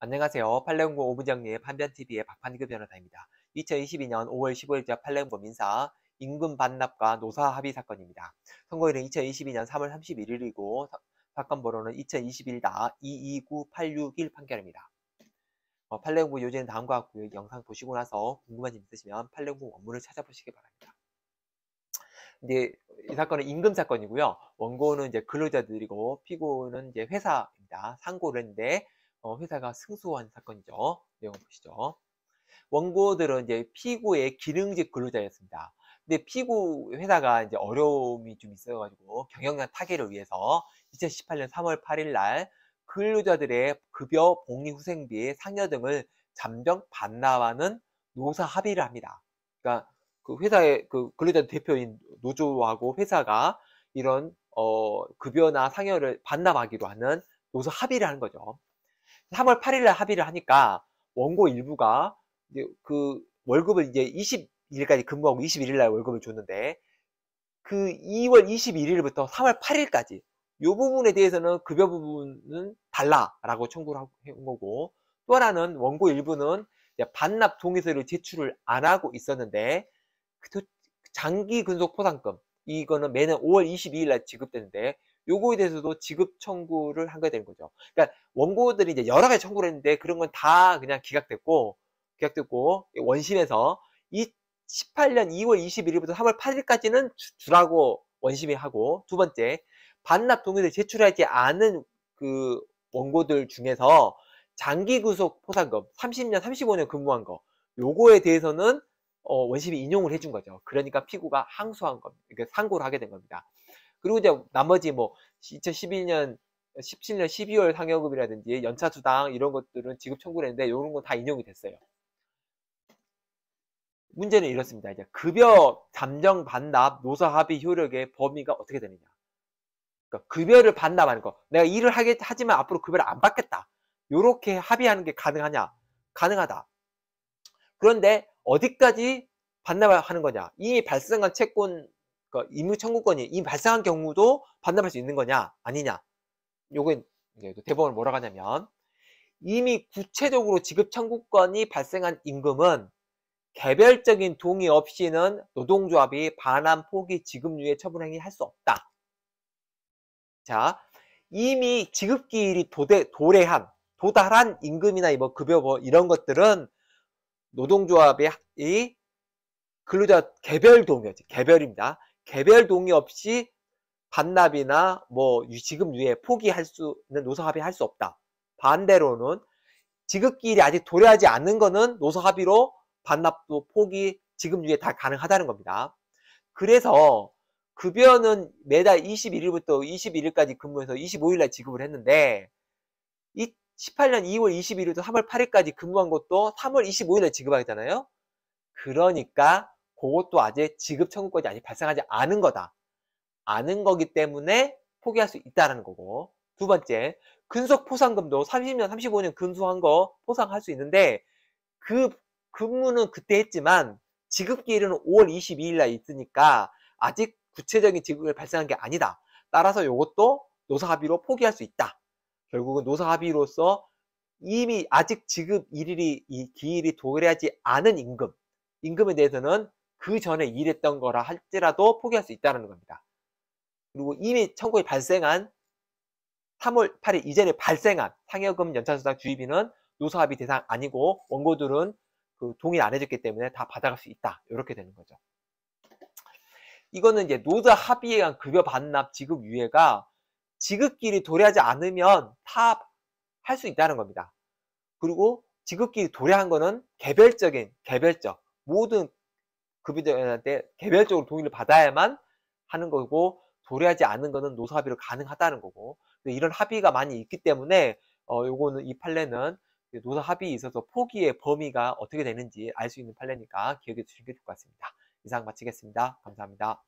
안녕하세요. 팔레온고 오부장리의 판변TV의 박판규 변호사입니다. 2022년 5월 15일자 팔레온고 민사 임금 반납과 노사 합의 사건입니다. 선고일은 2022년 3월 31일이고 사, 건 번호는 2 0 2 1 229861 판결입니다. 어, 팔레온고 요지는 다음과 같고요. 영상 보시고 나서 궁금한 점 있으시면 팔레온고 원문을 찾아보시기 바랍니다. 이제 이 사건은 임금 사건이고요. 원고는 이제 근로자들이고 피고는 이제 회사입니다. 상고를 했는데 어, 회사가 승소한 사건이죠. 내용 보시죠. 원고들은 이제 피고의 기능직 근로자였습니다. 근데 피고 회사가 이제 어려움이 좀 있어가지고 경영난 타개를 위해서 2018년 3월 8일 날 근로자들의 급여, 복리 후생비, 상여 등을 잠정 반납하는 노사 합의를 합니다. 그러니까 그 회사의 그 근로자 대표인 노조하고 회사가 이런 어 급여나 상여를 반납하기로 하는 노사 합의를 하는 거죠. 3월 8일에 합의를 하니까 원고 일부가 그 월급을 이제 20일까지 근무하고 21일날 월급을 줬는데 그 2월 21일부터 3월 8일까지 이 부분에 대해서는 급여 부분은 달라라고 청구를 한 거고 또 하나는 원고 일부는 반납 동의서를 제출을 안 하고 있었는데 그 장기 근속 포상금 이거는 매년 5월 22일 날 지급되는데 요거에 대해서도 지급 청구를 하게 된 거죠. 그러니까 원고들이 이제 여러 가지 청구를 했는데 그런 건 다 그냥 기각됐고 기각됐고 원심에서 이 18년 2월 21일부터 3월 8일까지는 주라고 원심이 하고 두 번째 반납 동의를 제출하지 않은 그 원고들 중에서 장기 구속 포상금 30년 35년 근무한 거 요거에 대해서는 어, 원심이 인용을 해준 거죠. 그러니까 피고가 항소한 겁니다. 그러니까 상고를 하게 된 겁니다. 그리고 이제 나머지 뭐2 0 1 2년 17년 12월 상여금이라든지 연차수당 이런 것들은 지급 청구를 했는데 이런 건 다 인용이 됐어요. 문제는 이렇습니다. 이제 급여 잠정 반납 노사 합의 효력의 범위가 어떻게 되느냐. 그러니까 급여를 반납하는 거. 내가 일을 하겠, 하지만 앞으로 급여를 안 받겠다. 이렇게 합의하는 게 가능하냐? 가능하다. 그런데 어디까지 반납하는 거냐? 이미 발생한 채권 그 임의청구권이 이 발생한 경우도 반납할 수 있는 거냐 아니냐 요게 그 대법원 을 뭐라고 하냐면 이미 구체적으로 지급청구권이 발생한 임금은 개별적인 동의 없이는 노동조합이 반환 포기 지급유예 처분 행위 할 수 없다. 자, 이미 지급기일이 도대, 도래한, 도달한 임금이나 뭐 급여 뭐 이런 것들은 노동조합이 근로자 개별 동의지, 개별입니다. 개별 동의 없이 반납이나 뭐 지급 유예 포기할 수 있는 노사합의 할 수 없다. 반대로는 지급기일이 아직 도래하지 않는 거는 노사합의로 반납도 포기, 지급 유예 다 가능하다는 겁니다. 그래서 급여는 매달 21일부터 21일까지 근무해서 25일날 지급을 했는데 18년 2월 21일부터 3월 8일까지 근무한 것도 3월 2 5일날 지급하겠잖아요. 그러니까 그것도 아직 지급 청구권이 아직 발생하지 않은 거다. 아는 거기 때문에 포기할 수있다는 거고. 두 번째, 근속 포상금도 30년, 35년 근속한 거 포상할 수 있는데 그 근무는 그때 했지만 지급 기일은 5월 22일 날 있으니까 아직 구체적인 지급이 발생한 게 아니다. 따라서 이것도 노사 합의로 포기할 수 있다. 결국은 노사 합의로서 이미 아직 지급 일일이 이 기일이 도래하지 않은 임금, 임금에 대해서는 그 전에 일했던 거라 할지라도 포기할 수 있다는 겁니다. 그리고 이미 청구에 발생한 3월 8일 이전에 발생한 상여금 연차수당 주의비는 노사합의 대상 아니고 원고들은 그 동의 안 해줬기 때문에 다 받아갈 수 있다. 이렇게 되는 거죠. 이거는 이제 노사 합의에 의한 급여 반납 지급 유예가 지급끼리 도래하지 않으면 다할수 있다는 겁니다. 그리고 지급끼리 도래한 거는 개별적인 개별적 모든 급여대한테 개별적으로 동의를 받아야만 하는 거고 도래하지 않는 거는 노사합의로 가능하다는 거고 이런 합의가 많이 있기 때문에 어 요거는 이 판례는 노사합의에 있어서 포기의 범위가 어떻게 되는지 알 수 있는 판례니까 기억해 주시는 게 좋을 것 같습니다. 이상 마치겠습니다. 감사합니다.